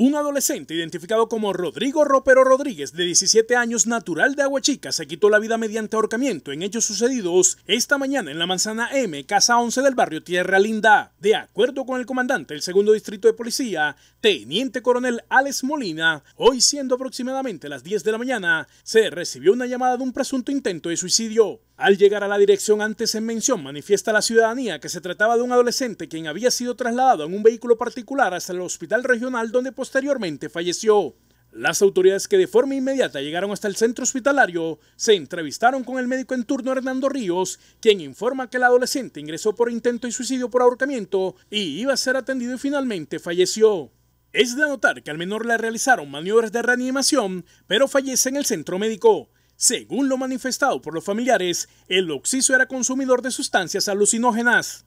Un adolescente identificado como Rodrigo Ropero Rodríguez, de 17 años, natural de Aguachica, se quitó la vida mediante ahorcamiento en hechos sucedidos esta mañana en la manzana M, casa 11 del barrio Tierra Linda. De acuerdo con el comandante del segundo distrito de policía, teniente coronel Alex Molina, hoy siendo aproximadamente las 10 de la mañana, se recibió una llamada de un presunto intento de suicidio. Al llegar a la dirección antes en mención, manifiesta la ciudadanía que se trataba de un adolescente quien había sido trasladado en un vehículo particular hasta el hospital regional donde posteriormente falleció. Las autoridades que de forma inmediata llegaron hasta el centro hospitalario se entrevistaron con el médico en turno Hernando Ríos, quien informa que el adolescente ingresó por intento y suicidio por ahorcamiento y iba a ser atendido y finalmente falleció. Es de notar que al menor le realizaron maniobras de reanimación, pero fallece en el centro médico. Según lo manifestado por los familiares, el occiso era consumidor de sustancias alucinógenas.